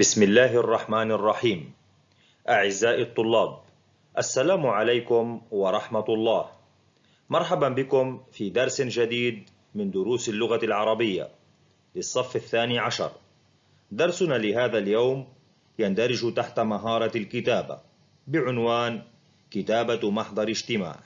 بسم الله الرحمن الرحيم أعزائي الطلاب السلام عليكم ورحمة الله مرحبا بكم في درس جديد من دروس اللغة العربية للصف الثاني عشر درسنا لهذا اليوم يندرج تحت مهارة الكتابة بعنوان كتابة محضر اجتماع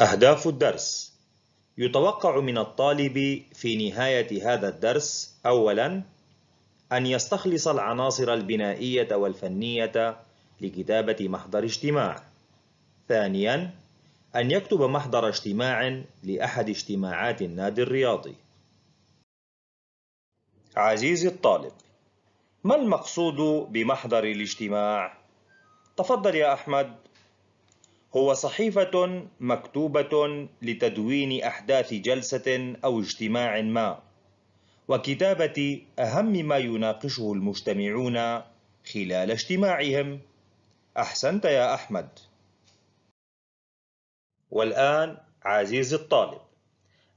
أهداف الدرس يتوقع من الطالب في نهاية هذا الدرس أولاً أن يستخلص العناصر البنائية والفنية لكتابة محضر اجتماع ثانياً أن يكتب محضر اجتماع لأحد اجتماعات النادي الرياضي عزيزي الطالب ما المقصود بمحضر الاجتماع؟ تفضل يا أحمد هو صحيفة مكتوبة لتدوين أحداث جلسة أو اجتماع ما، وكتابة أهم ما يناقشه المجتمعون خلال اجتماعهم. أحسنت يا أحمد. والآن عزيزي الطالب،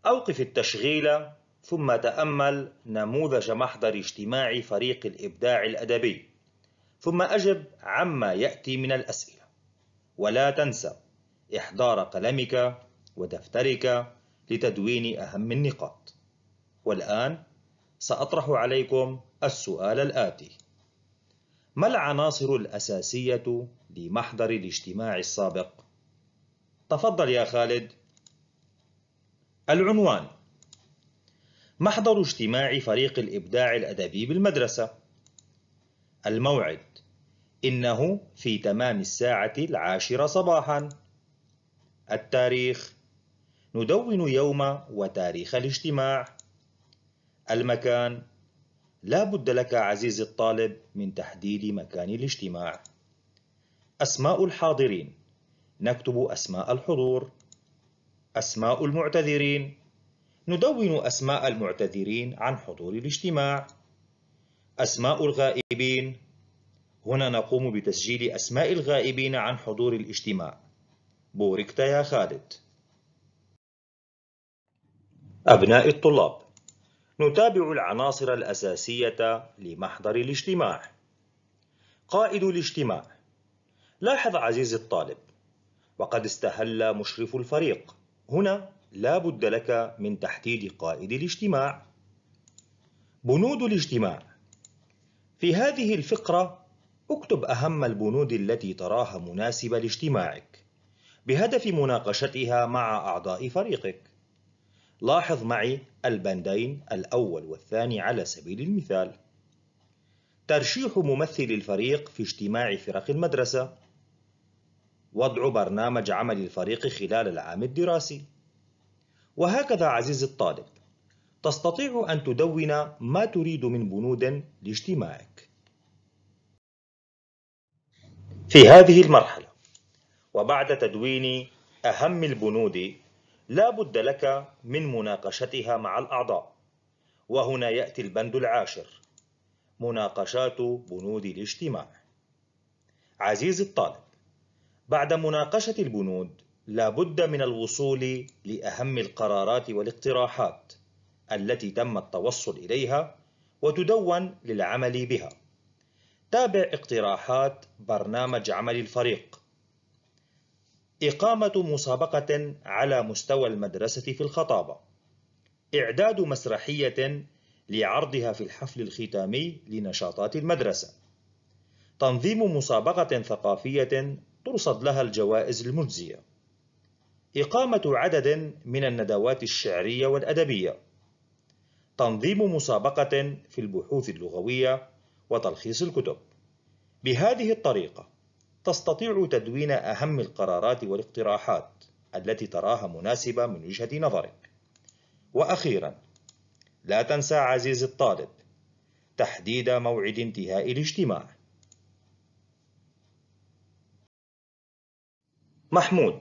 أوقف التشغيل ثم تأمل نموذج محضر اجتماع فريق الإبداع الأدبي، ثم أجب عما يأتي من الأسئلة. ولا تنسى إحضار قلمك ودفترك لتدوين أهم النقاط والآن سأطرح عليكم السؤال الآتي ما العناصر الأساسية لمحضر الاجتماع السابق؟ تفضل يا خالد العنوان محضر اجتماع فريق الإبداع الأدبي بالمدرسة الموعد إنه في تمام الساعة العاشرة صباحا التاريخ ندون يوم وتاريخ الاجتماع المكان لا بد لك عزيزي الطالب من تحديد مكان الاجتماع أسماء الحاضرين نكتب أسماء الحضور أسماء المعتذرين ندون أسماء المعتذرين عن حضور الاجتماع أسماء الغائبين هنا نقوم بتسجيل أسماء الغائبين عن حضور الاجتماع بوركت يا خالد أبناء الطلاب نتابع العناصر الأساسية لمحضر الاجتماع قائد الاجتماع لاحظ عزيزي الطالب وقد استهل مشرف الفريق هنا لا بد لك من تحديد قائد الاجتماع بنود الاجتماع في هذه الفقرة اكتب أهم البنود التي تراها مناسبة لاجتماعك بهدف مناقشتها مع أعضاء فريقك. لاحظ معي البندين الأول والثاني على سبيل المثال. ترشيح ممثل الفريق في اجتماع فرق المدرسة. وضع برنامج عمل الفريق خلال العام الدراسي. وهكذا عزيزي الطالب، تستطيع أن تدون ما تريد من بنود لاجتماعك. في هذه المرحلة وبعد تدوين أهم البنود لا بد لك من مناقشتها مع الأعضاء وهنا يأتي البند العاشر مناقشات بنود الاجتماع عزيزي الطالب بعد مناقشة البنود لا بد من الوصول لأهم القرارات والاقتراحات التي تم التوصل إليها وتدون للعمل بها تابع اقتراحات برنامج عمل الفريق إقامة مسابقة على مستوى المدرسة في الخطابة إعداد مسرحية لعرضها في الحفل الختامي لنشاطات المدرسة تنظيم مسابقة ثقافية ترصد لها الجوائز المجزية إقامة عدد من الندوات الشعرية والأدبية تنظيم مسابقة في البحوث اللغوية وتلخيص الكتب. بهذه الطريقة تستطيع تدوين أهم القرارات والاقتراحات التي تراها مناسبة من وجهة نظرك. وأخيرا لا تنسى عزيزي الطالب تحديد موعد انتهاء الاجتماع. محمود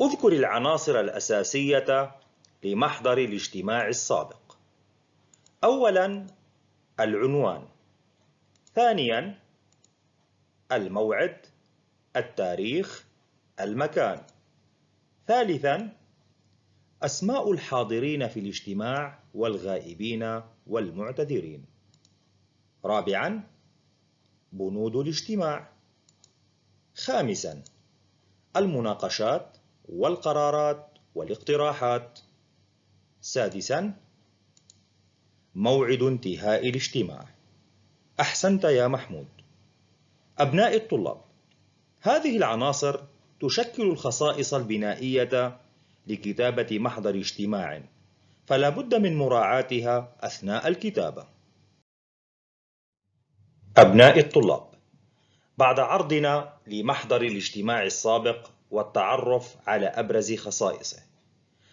اذكر العناصر الأساسية لمحضر الاجتماع السابق. أولا العنوان ثانيا الموعد التاريخ المكان ثالثا أسماء الحاضرين في الاجتماع والغائبين والمعتذرين رابعا بنود الاجتماع خامسا المناقشات والقرارات والاقتراحات سادسا موعد انتهاء الاجتماع أحسنت يا محمود. أبناء الطلاب هذه العناصر تشكل الخصائص البنائية لكتابة محضر اجتماع، فلا بد من مراعاتها أثناء الكتابة. أبناء الطلاب بعد عرضنا لمحضر الاجتماع السابق والتعرف على أبرز خصائصه،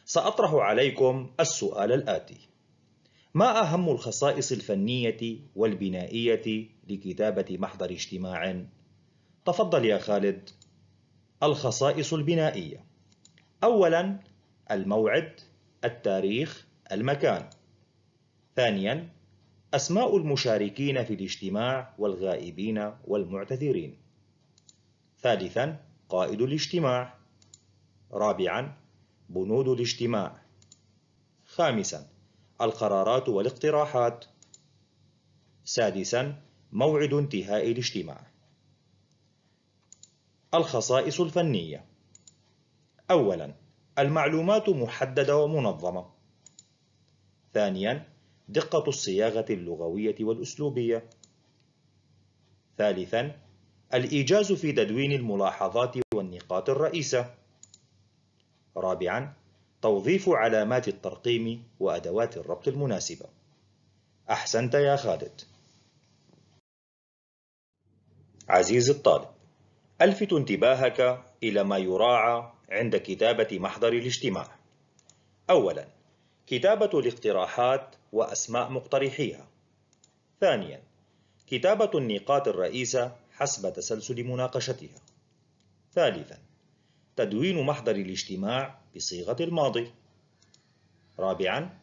سأطرح عليكم السؤال الآتي: ما أهم الخصائص الفنية والبنائية لكتابة محضر اجتماع؟ تفضل يا خالد. الخصائص البنائية أولاً الموعد، التاريخ، المكان. ثانياً أسماء المشاركين في الاجتماع والغائبين والمعتذرين. ثالثاً قائد الاجتماع. رابعاً بنود الاجتماع. خامساً القرارات والاقتراحات سادسا موعد انتهاء الاجتماع الخصائص الفنية أولا المعلومات محددة ومنظمة ثانيا دقة الصياغة اللغوية والأسلوبية ثالثا الإيجاز في تدوين الملاحظات والنقاط الرئيسة رابعا توظيف علامات الترقيم وأدوات الربط المناسبة أحسنت يا خالد عزيزي الطالب ألفت انتباهك إلى ما يراعى عند كتابة محضر الاجتماع أولا كتابة الاقتراحات وأسماء مقترحيها ثانيا كتابة النقاط الرئيسة حسب تسلسل مناقشتها ثالثا تدوين محضر الاجتماع بصيغة الماضي رابعا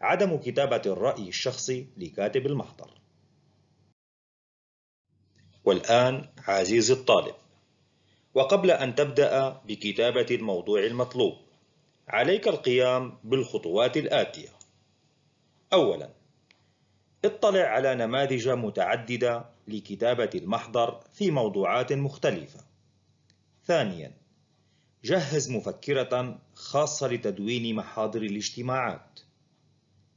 عدم كتابة الرأي الشخصي لكاتب المحضر والآن عزيزي الطالب وقبل أن تبدأ بكتابة الموضوع المطلوب عليك القيام بالخطوات الآتية أولا اطلع على نماذج متعددة لكتابة المحضر في موضوعات مختلفة ثانياً جهز مفكرة خاصة لتدوين محاضر الاجتماعات.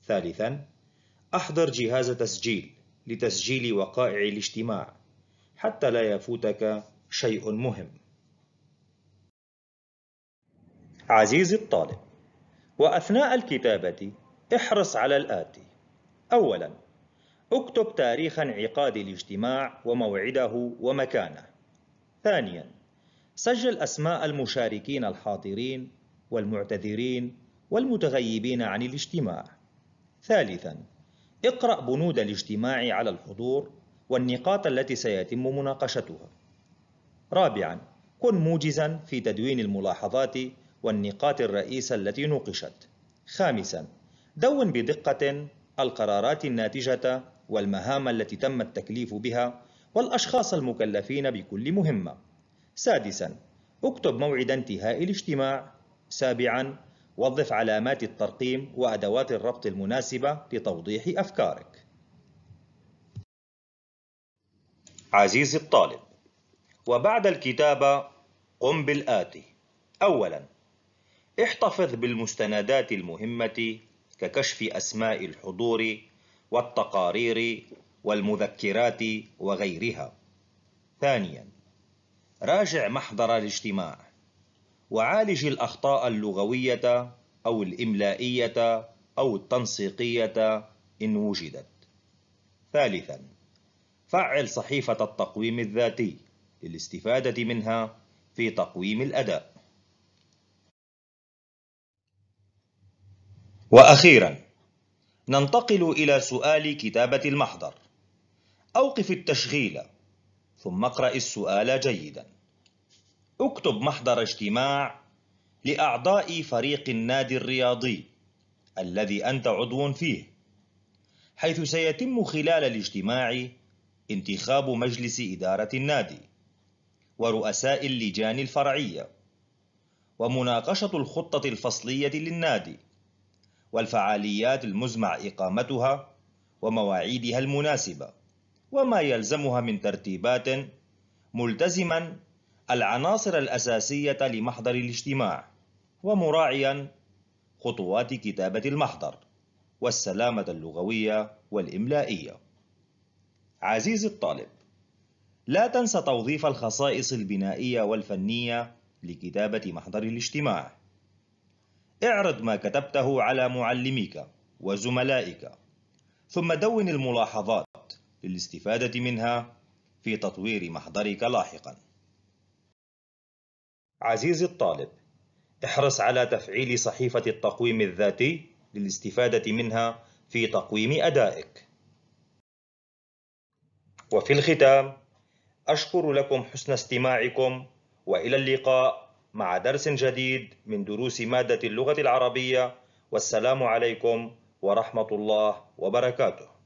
ثالثاً، احضر جهاز تسجيل لتسجيل وقائع الاجتماع حتى لا يفوتك شيء مهم. عزيزي الطالب، وأثناء الكتابة احرص على الآتي: أولاً، اكتب تاريخ انعقاد الاجتماع وموعده ومكانه. ثانياً، سجل أسماء المشاركين الحاضرين والمعتذرين والمتغيبين عن الاجتماع. ثالثاً، اقرأ بنود الاجتماع على الحضور والنقاط التي سيتم مناقشتها. رابعاً، كن موجزاً في تدوين الملاحظات والنقاط الرئيسة التي نوقشت. خامساً، دون بدقة القرارات الناتجة والمهام التي تم التكليف بها والأشخاص المكلفين بكل مهمة. سادسا اكتب موعد انتهاء الاجتماع سابعا وظف علامات الترقيم وأدوات الربط المناسبة لتوضيح أفكارك عزيزي الطالب وبعد الكتابة قم بالآتي أولا احتفظ بالمستندات المهمة ككشف أسماء الحضور والتقارير والمذكرات وغيرها ثانياً راجع محضر الاجتماع وعالج الأخطاء اللغوية أو الإملائية أو التنسيقية إن وجدت ثالثا فعل صحيفة التقويم الذاتي للاستفادة منها في تقويم الأداء وأخيرا ننتقل إلى سؤال كتابة المحضر أوقف التشغيل ثم اقرأ السؤال جيدا اكتب محضر اجتماع لأعضاء فريق النادي الرياضي الذي أنت عضو فيه حيث سيتم خلال الاجتماع انتخاب مجلس إدارة النادي ورؤساء اللجان الفرعية ومناقشة الخطة الفصلية للنادي والفعاليات المزمع إقامتها ومواعيدها المناسبة وما يلزمها من ترتيبات ملتزما العناصر الأساسية لمحضر الاجتماع ومراعيا خطوات كتابة المحضر والسلامة اللغوية والإملائية عزيزي الطالب لا تنسى توظيف الخصائص البنائية والفنية لكتابة محضر الاجتماع اعرض ما كتبته على معلميك وزملائك ثم دون الملاحظات للاستفادة منها في تطوير محضرك لاحقا عزيزي الطالب احرص على تفعيل صحيفة التقويم الذاتي للاستفادة منها في تقويم أدائك وفي الختام أشكر لكم حسن استماعكم وإلى اللقاء مع درس جديد من دروس مادة اللغة العربية والسلام عليكم ورحمة الله وبركاته